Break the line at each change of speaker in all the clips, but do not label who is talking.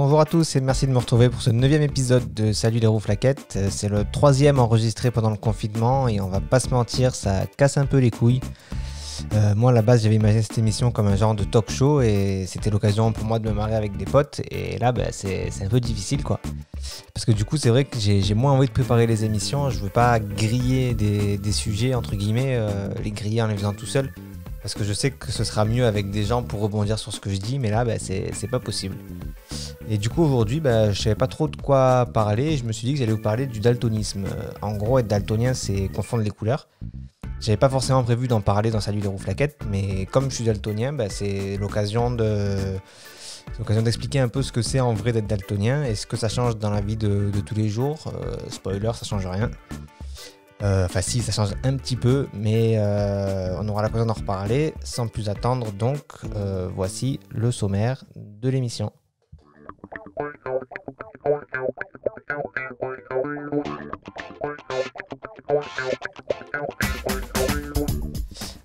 Bonjour à tous et merci de me retrouver pour ce neuvième épisode de Salut les roues flaquettes. Euh, c'est le troisième enregistré pendant le confinement et on va pas se mentir, ça casse un peu les couilles. Euh, moi à la base j'avais imaginé cette émission comme un genre de talk show et c'était l'occasion pour moi de me marier avec des potes et là bah, c'est un peu difficile quoi. Parce que du coup c'est vrai que j'ai moins envie de préparer les émissions, je veux pas griller des, sujets entre guillemets, euh, les griller en les faisant tout seul. Parce que je sais que ce sera mieux avec des gens pour rebondir sur ce que je dis mais là bah, c'est pas possible. Et du coup, aujourd'hui, bah, je ne savais pas trop de quoi parler. Je me suis dit que j'allais vous parler du daltonisme. Euh, en gros, être daltonien, c'est confondre les couleurs. J'avais pas forcément prévu d'en parler dans Salut les rouflaquettes, mais comme je suis daltonien, bah, c'est l'occasion d'expliquer un peu ce que c'est en vrai d'être daltonien et ce que ça change dans la vie de, tous les jours. Euh, spoiler, ça change rien. Euh, enfin si, ça change un petit peu, mais on aura l'occasion d'en reparler. Sans plus attendre, donc voici le sommaire de l'émission.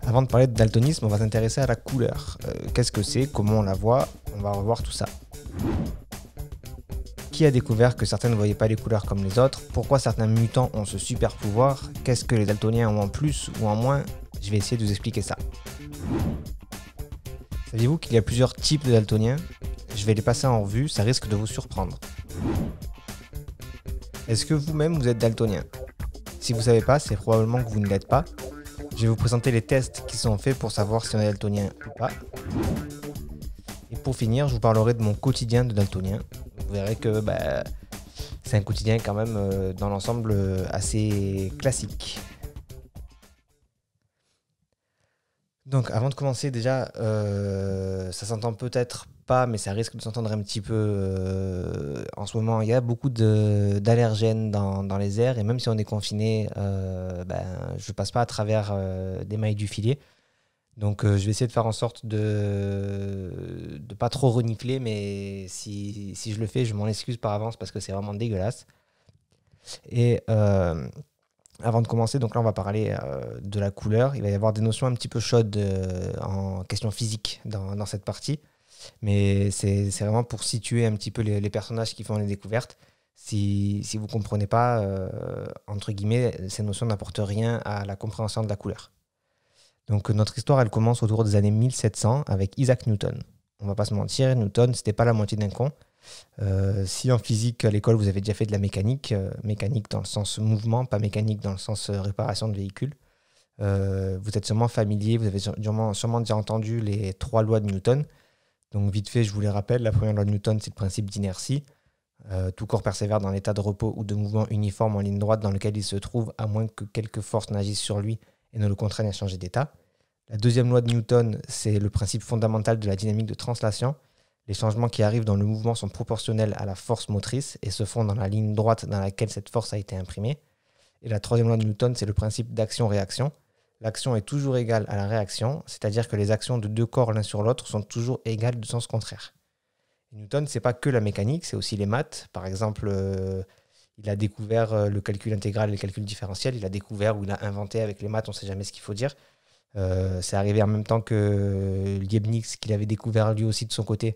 Avant de parler de daltonisme, on va s'intéresser à la couleur. Euh, qu'est-ce que c'est Comment on la voit On va revoir tout ça. Qui a découvert que certains ne voyaient pas les couleurs comme les autres Pourquoi certains mutants ont ce super pouvoir Qu'est-ce que les daltoniens ont en plus ou en moins Je vais essayer de vous expliquer ça. Saviez-vous qu'il y a plusieurs types de daltoniens je vais les passer en revue, ça risque de vous surprendre. Est-ce que vous-même vous êtes daltonien Si vous ne savez pas, c'est probablement que vous ne l'êtes pas. Je vais vous présenter les tests qui sont faits pour savoir si on est daltonien ou pas. Et pour finir, je vous parlerai de mon quotidien de daltonien. Vous verrez que bah, c'est un quotidien quand même euh, dans l'ensemble euh, assez classique. Donc avant de commencer déjà, euh, ça s'entend peut-être pas, mais ça risque de s'entendre un petit peu euh, en ce moment. Il y a beaucoup d'allergènes dans, dans, les airs, et même si on est confiné, euh, ben, je passe pas à travers euh, des mailles du filet. Donc je vais essayer de faire en sorte de ne pas trop renifler, mais si, si je le fais, je m'en excuse par avance parce que c'est vraiment dégueulasse. Et avant de commencer, donc là on va parler de la couleur. Il va y avoir des notions un petit peu chaudes en question physique dans, dans cette partie. Mais c'est vraiment pour situer un petit peu les, personnages qui font les découvertes. Si, si vous ne comprenez pas, euh, entre guillemets, ces notions n'apportent rien à la compréhension de la couleur. Donc euh, notre histoire, elle commence autour des années 1700 avec Isaac Newton. On va pas se mentir, Newton, c'était pas la moitié d'un con. Euh, si en physique à l'école vous avez déjà fait de la mécanique, mécanique dans le sens mouvement, pas mécanique dans le sens réparation de véhicules, vous êtes sûrement familier, vous avez sûrement, sûrement déjà entendu les trois lois de Newton. Donc vite fait, je vous les rappelle, la première loi de Newton, c'est le principe d'inertie. Euh, tout corps persévère dans l'état de repos ou de mouvement uniforme en ligne droite dans lequel il se trouve, à moins que quelques forces n'agissent sur lui et ne le contraignent à changer d'état. La deuxième loi de Newton, c'est le principe fondamental de la dynamique de translation. Les changements qui arrivent dans le mouvement sont proportionnels à la force motrice et se font dans la ligne droite dans laquelle cette force a été imprimée. Et la troisième loi de Newton, c'est le principe d'action-réaction l'action est toujours égale à la réaction, c'est-à-dire que les actions de deux corps l'un sur l'autre sont toujours égales de sens contraire. Newton, n'est pas que la mécanique, c'est aussi les maths. Par exemple, euh, il a découvert euh, le calcul intégral et le calcul différentiel, il a découvert ou il a inventé avec les maths, on ne sait jamais ce qu'il faut dire. Euh, c'est arrivé en même temps que Leibniz, qu'il avait découvert lui aussi de son côté.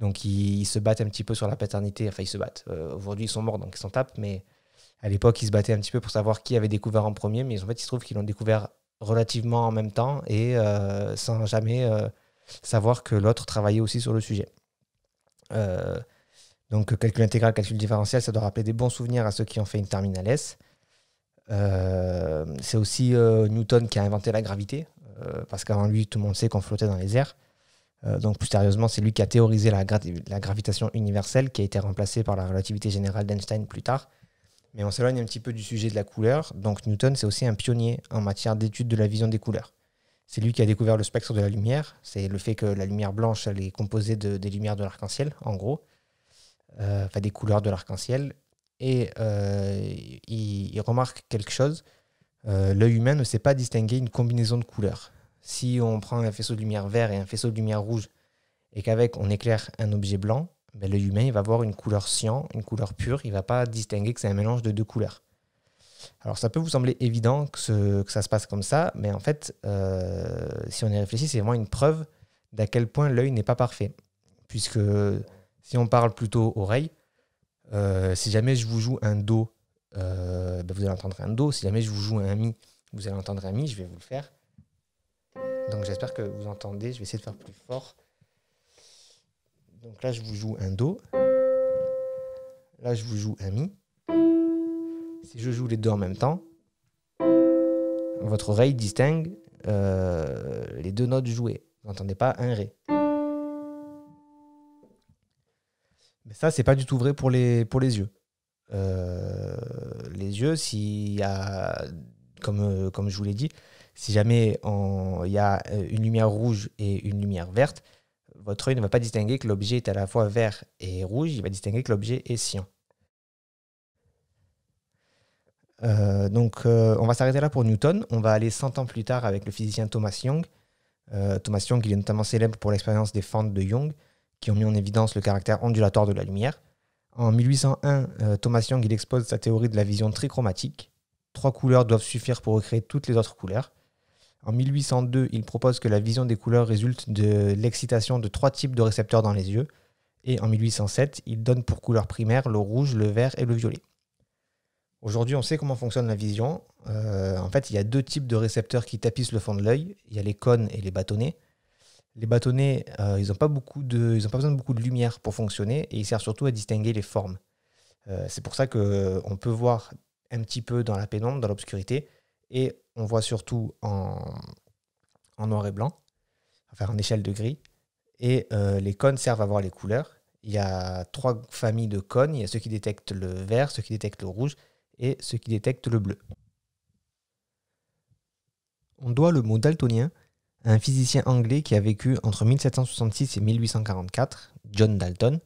Donc ils, se battent un petit peu sur la paternité, enfin ils se battent. Aujourd'hui ils sont morts, donc ils s'en tapent, mais à l'époque ils se battaient un petit peu pour savoir qui avait découvert en premier, mais en fait il se trouve qu'ils l'ont découvert relativement en même temps et euh, sans jamais euh, savoir que l'autre travaillait aussi sur le sujet. Euh, donc calcul intégral, calcul différentiel, ça doit rappeler des bons souvenirs à ceux qui ont fait une terminale S. c'est aussi Newton qui a inventé la gravité, parce qu'avant lui, tout le monde sait qu'on flottait dans les airs. donc plus sérieusement, c'est lui qui a théorisé la, gravitation universelle, qui a été remplacée par la relativité générale d'Einstein plus tard. Mais on s'éloigne un petit peu du sujet de la couleur. Donc Newton, c'est aussi un pionnier en matière d'étude de la vision des couleurs. C'est lui qui a découvert le spectre de la lumière. C'est le fait que la lumière blanche, elle est composée des lumières de l'arc-en-ciel, en gros. Euh, enfin, des couleurs de l'arc-en-ciel. Et euh, il, remarque quelque chose. Euh, l'œil humain ne sait pas distinguer une combinaison de couleurs. Si on prend un faisceau de lumière vert et un faisceau de lumière rouge, et qu'avec on éclaire un objet blanc, ben, l'œil humain va voir une couleur cyan, une couleur pure, il ne va pas distinguer que c'est un mélange de deux couleurs. Alors ça peut vous sembler évident que, ça se passe comme ça, mais en fait, euh, si on y réfléchit, c'est vraiment une preuve d'à quel point l'œil n'est pas parfait. Puisque si on parle plutôt oreille, euh, si jamais je vous joue un Do, euh, ben, vous allez entendre un Do. Si jamais je vous joue un Mi, vous allez entendre un Mi, je vais vous le faire. Donc j'espère que vous entendez, je vais essayer de faire plus fort. Donc là, je vous joue un Do. Là, je vous joue un Mi. Si je joue les deux en même temps, votre oreille distingue euh, les deux notes jouées. Vous n'entendez pas un Ré. Mais ça, c'est pas du tout vrai pour les, pour les yeux. Euh, les yeux, s'il y comme, euh, comme je vous l'ai dit, si jamais il y a une lumière rouge et une lumière verte, votre œil ne va pas distinguer que l'objet est à la fois vert et rouge, il va distinguer que l'objet est cyan. Euh, donc euh, on va s'arrêter là pour Newton, on va aller 100 ans plus tard avec le physicien Thomas Young. Euh, Thomas Young, est notamment célèbre pour l'expérience des fentes de Young, qui ont mis en évidence le caractère ondulatoire de la lumière. En 1801, Thomas Young, il expose sa théorie de la vision trichromatique. Trois couleurs doivent suffire pour recréer toutes les autres couleurs. En 1802, il propose que la vision des couleurs résulte de l'excitation de trois types de récepteurs dans les yeux. Et en 1807, il donne pour couleurs primaires le rouge, le vert et le violet. Aujourd'hui, on sait comment fonctionne la vision. Euh, en fait, il y a deux types de récepteurs qui tapissent le fond de l'œil. Il y a les cônes et les bâtonnets. Les bâtonnets, euh, ils n'ont pas, besoin de beaucoup de lumière pour fonctionner et ils servent surtout à distinguer les formes. Euh, c'est pour ça qu'on peut voir un petit peu dans la pénombre, dans l'obscurité, et on voit surtout en, noir et blanc, enfin en échelle de gris. Et euh, les cônes servent à voir les couleurs. Il y a trois familles de cônes. Il y a ceux qui détectent le vert, ceux qui détectent le rouge et ceux qui détectent le bleu. On doit le mot daltonien à un physicien anglais qui a vécu entre 1766 et 1844, John Dalton,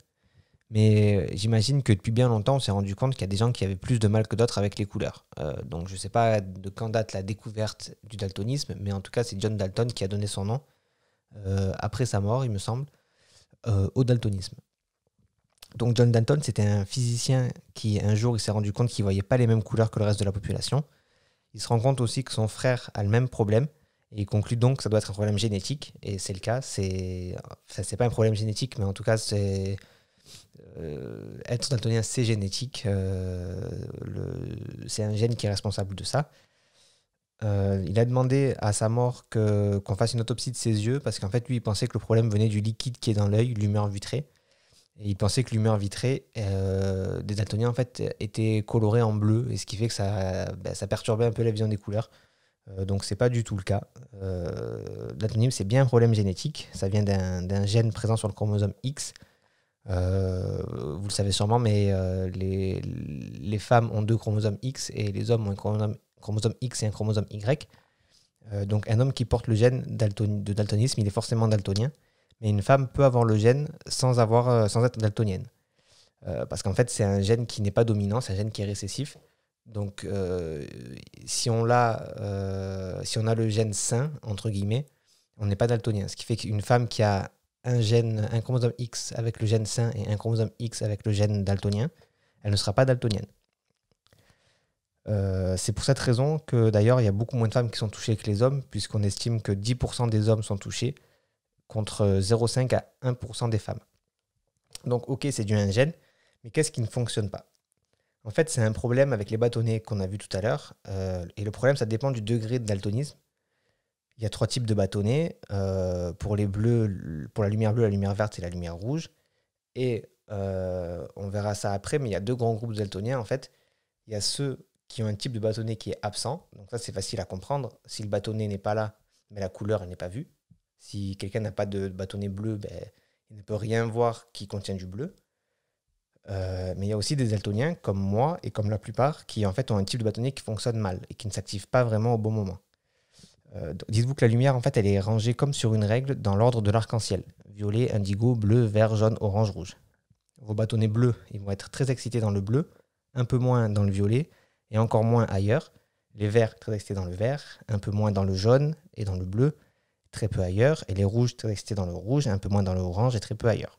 mais euh, j'imagine que depuis bien longtemps, on s'est rendu compte qu'il y a des gens qui avaient plus de mal que d'autres avec les couleurs. Euh, donc je ne sais pas de quand date la découverte du daltonisme, mais en tout cas, c'est John Dalton qui a donné son nom, euh, après sa mort, il me semble, au daltonisme. Donc John Dalton, c'était un physicien qui, un jour, il s'est rendu compte qu'il ne voyait pas les mêmes couleurs que le reste de la population. Il se rend compte aussi que son frère a le même problème. Et il conclut donc que ça doit être un problème génétique. Et c'est le cas. C'est... c'est pas un problème génétique, mais en tout cas, c'est euh, être daltonien, c'est génétique. Euh, c'est un gène qui est responsable de ça. Euh, il a demandé à sa mort qu'on fasse une autopsie de ses yeux parce qu'en fait, lui, il pensait que le problème venait du liquide qui est dans l'œil, l'humeur vitrée. Et il pensait que l'humeur vitrée des daltoniens, en fait, était colorée en bleu, et ce qui fait que ça, ben, ça perturbait un peu la vision des couleurs. donc, c'est pas du tout le cas. daltonisme c'est bien un problème génétique. Ça vient d'un gène présent sur le chromosome X euh, vous le savez sûrement, mais euh, les, femmes ont deux chromosomes X et les hommes ont un chromosome, X et un chromosome Y. Euh, donc un homme qui porte le gène de daltonisme, il est forcément daltonien, mais une femme peut avoir le gène sans, avoir, sans être daltonienne. parce qu'en fait, c'est un gène qui n'est pas dominant, c'est un gène qui est récessif. Donc si, on a, si on a le gène sain, entre guillemets, on n'est pas daltonien. Ce qui fait qu'une femme qui a un gène, un chromosome X avec le gène sain et un chromosome X avec le gène daltonien, elle ne sera pas daltonienne. Euh, c'est pour cette raison que d'ailleurs il y a beaucoup moins de femmes qui sont touchées que les hommes, puisqu'on estime que 10% des hommes sont touchés contre 0,5 à 1% des femmes. Donc ok, c'est dû à un gène, mais qu'est-ce qui ne fonctionne pas En fait, c'est un problème avec les bâtonnets qu'on a vu tout à l'heure, euh, et le problème, ça dépend du degré de daltonisme il y a trois types de bâtonnets. Euh, pour les bleus, pour la lumière bleue, la lumière verte et la lumière rouge. Et euh, on verra ça après, mais il y a deux grands groupes deltoniens, En fait, il y a ceux qui ont un type de bâtonnet qui est absent. Donc ça, c'est facile à comprendre. Si le bâtonnet n'est pas là, mais la couleur, n'est pas vue. Si quelqu'un n'a pas de bâtonnet bleu, ben, il ne peut rien voir qui contient du bleu. Euh, mais il y a aussi des daltoniens comme moi et comme la plupart qui en fait ont un type de bâtonnet qui fonctionne mal et qui ne s'active pas vraiment au bon moment. Euh, dites-vous que la lumière, en fait, elle est rangée comme sur une règle dans l'ordre de l'arc-en-ciel. Violet, indigo, bleu, vert, jaune, orange, rouge. Vos bâtonnets bleus, ils vont être très excités dans le bleu, un peu moins dans le violet, et encore moins ailleurs. Les verts, très excités dans le vert, un peu moins dans le jaune et dans le bleu, très peu ailleurs. Et les rouges, très excités dans le rouge, un peu moins dans le orange et très peu ailleurs.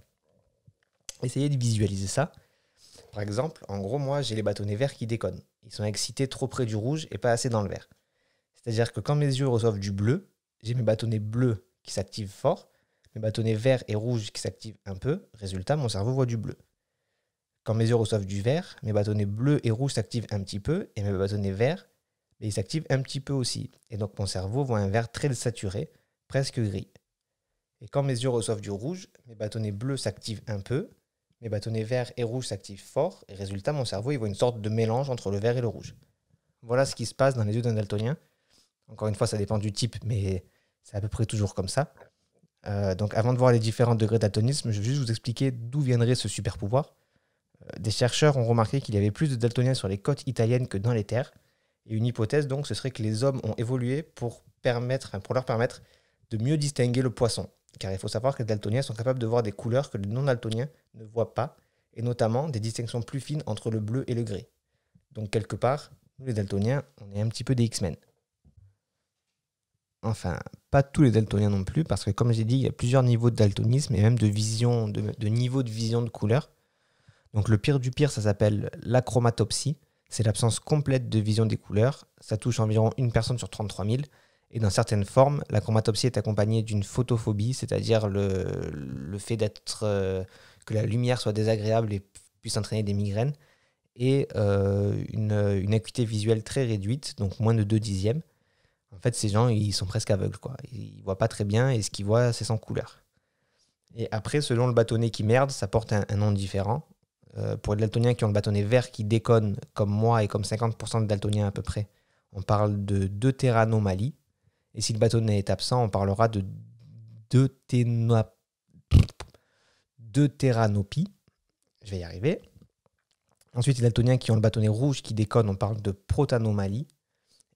Essayez de visualiser ça. Par exemple, en gros, moi, j'ai les bâtonnets verts qui déconnent. Ils sont excités trop près du rouge et pas assez dans le vert. C'est-à-dire que quand mes yeux reçoivent du bleu, j'ai mes bâtonnets bleus qui s'activent fort, mes bâtonnets verts et rouges qui s'activent un peu. Résultat, mon cerveau voit du bleu. Quand mes yeux reçoivent du vert, mes bâtonnets bleus et rouges s'activent un petit peu, et mes bâtonnets verts, mais ils s'activent un petit peu aussi. Et donc mon cerveau voit un vert très saturé, presque gris. Et quand mes yeux reçoivent du rouge, mes bâtonnets bleus s'activent un peu, mes bâtonnets verts et rouges s'activent fort, et résultat, mon cerveau il voit une sorte de mélange entre le vert et le rouge. Voilà ce qui se passe dans les yeux d'un daltonien. Encore une fois, ça dépend du type, mais c'est à peu près toujours comme ça. Euh, donc avant de voir les différents degrés d'altonisme, je vais juste vous expliquer d'où viendrait ce super pouvoir. Euh, des chercheurs ont remarqué qu'il y avait plus de daltoniens sur les côtes italiennes que dans les terres. Et une hypothèse, donc, ce serait que les hommes ont évolué pour, permettre, pour leur permettre de mieux distinguer le poisson. Car il faut savoir que les daltoniens sont capables de voir des couleurs que les non-daltoniens ne voient pas, et notamment des distinctions plus fines entre le bleu et le gris. Donc quelque part, nous les daltoniens, on est un petit peu des X-Men enfin, pas tous les daltoniens non plus, parce que comme j'ai dit, il y a plusieurs niveaux de daltonisme et même de vision, de, niveau de vision de couleur. Donc le pire du pire, ça s'appelle l'achromatopsie. C'est l'absence complète de vision des couleurs. Ça touche environ une personne sur 33 000. Et dans certaines formes, la chromatopsie est accompagnée d'une photophobie, c'est-à-dire le, fait d'être euh, que la lumière soit désagréable et puisse entraîner des migraines, et euh, une, une acuité visuelle très réduite, donc moins de 2 dixièmes. En fait, ces gens, ils sont presque aveugles, quoi. Ils voient pas très bien et ce qu'ils voient, c'est sans couleur. Et après, selon le bâtonnet qui merde, ça porte un, nom différent. Euh, pour les daltoniens qui ont le bâtonnet vert qui déconne, comme moi et comme 50% de daltoniens à peu près, on parle de deutéranomalie. Et si le bâtonnet est absent, on parlera de deutéranopie. Je vais y arriver. Ensuite, les daltoniens qui ont le bâtonnet rouge qui déconne, on parle de protanomalie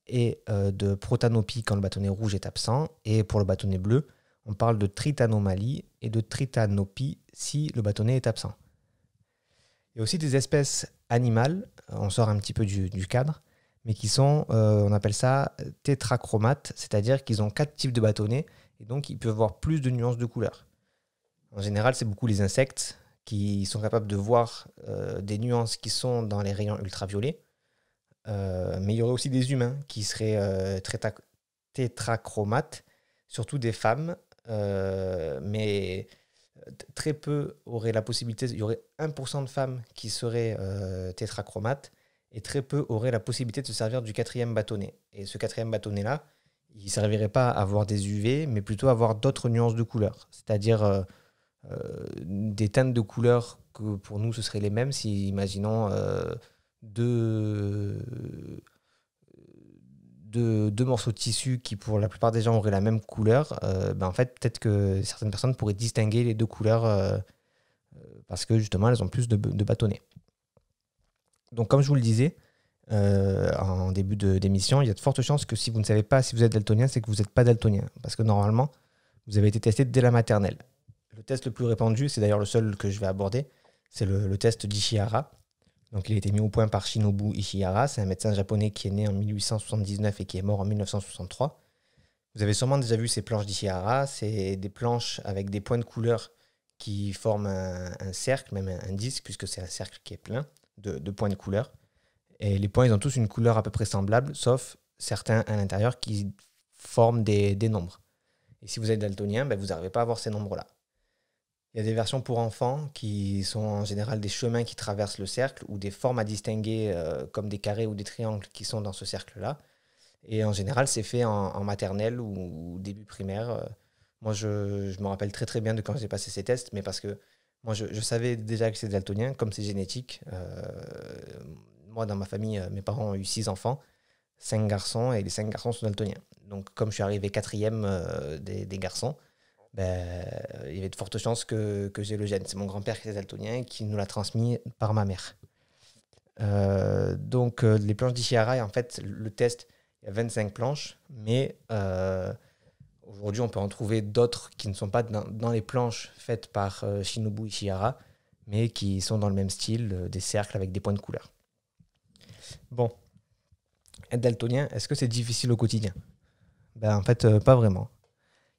et euh, de protanopie quand le bâtonnet rouge est absent. Et pour le bâtonnet bleu, on parle de tritanomalie et de tritanopie si le bâtonnet est absent. Il y a aussi des espèces animales, euh, on sort un petit peu du, cadre, mais qui sont, euh, on appelle ça tétrachromates, c'est-à-dire qu'ils ont quatre types de bâtonnets et donc ils peuvent avoir plus de nuances de couleurs. En général, c'est beaucoup les insectes qui sont capables de voir des nuances qui sont dans les rayons ultraviolets. Euh, mais il y aurait aussi des humains qui seraient euh, très tétrachromates, surtout des femmes, euh, mais très peu auraient la possibilité, il y aurait 1% de femmes qui seraient tétrachromates, et très peu auraient la possibilité de se servir du quatrième bâtonnet. Et ce quatrième bâtonnet-là, il ne servirait pas à avoir des UV, mais plutôt à avoir d'autres nuances de couleurs, c'est-à-dire des teintes de couleurs que pour nous, ce seraient les mêmes si, imaginons, de, deux morceaux de tissu qui, pour la plupart des gens, auraient la même couleur, euh, ben, en fait, peut-être que certaines personnes pourraient distinguer les deux couleurs euh, euh, parce que justement, elles ont plus de, bâtonnets. Donc, comme je vous le disais en début d'émission, il y a de fortes chances que si vous ne savez pas si vous êtes daltonien, c'est que vous n'êtes pas daltonien. Parce que normalement, vous avez été testé dès la maternelle. Le test le plus répandu, c'est d'ailleurs le seul que je vais aborder, c'est le, le, test d'Ishihara. Donc, il a été mis au point par Shinobu Ishihara. C'est un médecin japonais qui est né en 1879 et qui est mort en 1963. Vous avez sûrement déjà vu ces planches d'Ishihara. C'est des planches avec des points de couleur qui forment un, cercle, même un, disque, puisque c'est un cercle qui est plein de, points de couleur. Et les points, ils ont tous une couleur à peu près semblable, sauf certains à l'intérieur qui forment des, nombres. Et si vous êtes daltonien, ben, vous n'arrivez pas à voir ces nombres-là. Il y a des versions pour enfants qui sont en général des chemins qui traversent le cercle ou des formes à distinguer euh, comme des carrés ou des triangles qui sont dans ce cercle-là. Et en général, c'est fait en, maternelle ou, début primaire. Euh, moi, je, me rappelle très très bien de quand j'ai passé ces tests, mais parce que moi, je, savais déjà que c'est daltonien, comme c'est génétique. Euh, moi, dans ma famille, mes parents ont eu six enfants, cinq garçons, et les cinq garçons sont daltoniens. Donc, comme je suis arrivé quatrième des garçons, ben, euh, il y avait de fortes chances que, j'ai le gène. C'est mon grand-père qui est daltonien qui nous l'a transmis par ma mère. Euh, donc, euh, les planches d'Ishihara, en fait, le test, il y a 25 planches, mais aujourd'hui, on peut en trouver d'autres qui ne sont pas dans, les planches faites par Shinobu Ishihara, mais qui sont dans le même style, des cercles avec des points de couleur. Bon. Être daltonien, est-ce que c'est difficile au quotidien ben, En fait, pas vraiment.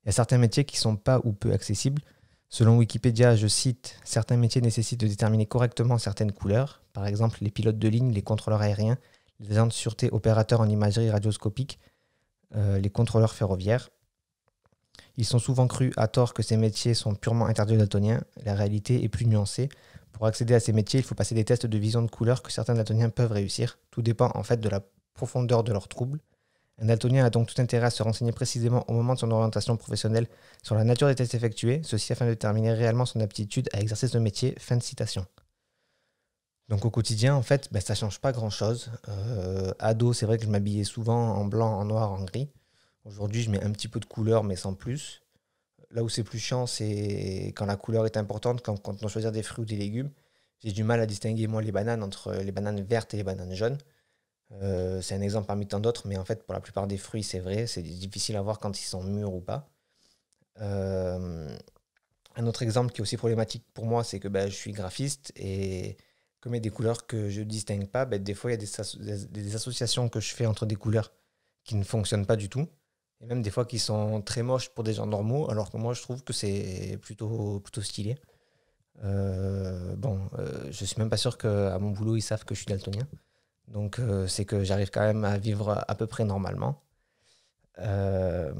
Il y a certains métiers qui ne sont pas ou peu accessibles. Selon Wikipédia, je cite, certains métiers nécessitent de déterminer correctement certaines couleurs, par exemple les pilotes de ligne, les contrôleurs aériens, les agents de sûreté opérateurs en imagerie radioscopique, euh, les contrôleurs ferroviaires. Ils sont souvent crus à tort que ces métiers sont purement interdits aux daltoniens. La réalité est plus nuancée. Pour accéder à ces métiers, il faut passer des tests de vision de couleur que certains daltoniens peuvent réussir. Tout dépend en fait de la profondeur de leurs troubles un altonien a donc tout intérêt à se renseigner précisément au moment de son orientation professionnelle sur la nature des tests effectués, ceci afin de déterminer réellement son aptitude à exercer ce métier. Fin de citation. Donc au quotidien, en fait, ben, ça change pas grand-chose. Euh, ado, c'est vrai que je m'habillais souvent en blanc, en noir, en gris. Aujourd'hui, je mets un petit peu de couleur, mais sans plus. Là où c'est plus chiant, c'est quand la couleur est importante, quand, quand on choisit des fruits ou des légumes. J'ai du mal à distinguer, moi, les bananes entre les bananes vertes et les bananes jaunes. Euh, c'est un exemple parmi tant d'autres, mais en fait, pour la plupart des fruits, c'est vrai, c'est difficile à voir quand ils sont mûrs ou pas. Euh, un autre exemple qui est aussi problématique pour moi, c'est que ben, je suis graphiste et comme il y a des couleurs que je ne distingue pas, ben, des fois, il y a des, associations que je fais entre des couleurs qui ne fonctionnent pas du tout. Et même des fois qui sont très moches pour des gens normaux, alors que moi, je trouve que c'est plutôt, plutôt stylé. Euh, bon, je suis même pas sûr qu'à mon boulot, ils savent que je suis daltonien. Donc, euh, c'est que j'arrive quand même à vivre à peu près normalement. Il euh,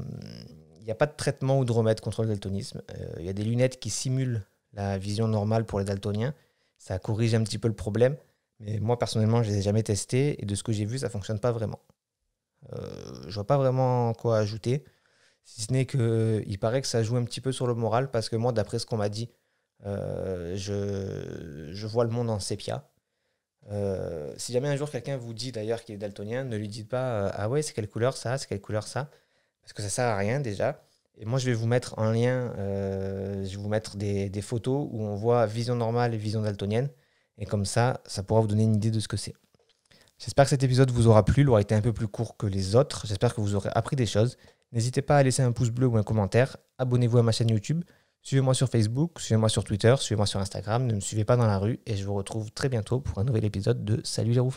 n'y a pas de traitement ou de remède contre le daltonisme. Il euh, y a des lunettes qui simulent la vision normale pour les daltoniens. Ça corrige un petit peu le problème. Mais moi, personnellement, je ne les ai jamais testées. Et de ce que j'ai vu, ça ne fonctionne pas vraiment. je ne vois pas vraiment quoi ajouter. Si ce n'est qu'il paraît que ça joue un petit peu sur le moral. Parce que moi, d'après ce qu'on m'a dit, je, je, vois le monde en sépia. Euh, si jamais un jour quelqu'un vous dit d'ailleurs qu'il est daltonien, ne lui dites pas euh, Ah ouais, c'est quelle couleur ça C'est quelle couleur ça Parce que ça sert à rien déjà. Et moi, je vais vous mettre en lien, euh, je vais vous mettre des, des, photos où on voit vision normale et vision daltonienne. Et comme ça, ça pourra vous donner une idée de ce que c'est. J'espère que cet épisode vous aura plu. Il aura été un peu plus court que les autres. J'espère que vous aurez appris des choses. N'hésitez pas à laisser un pouce bleu ou un commentaire. Abonnez-vous à ma chaîne YouTube. Suivez-moi sur Facebook, suivez-moi sur Twitter, suivez-moi sur Instagram, ne me suivez pas dans la rue et je vous retrouve très bientôt pour un nouvel épisode de Salut les roues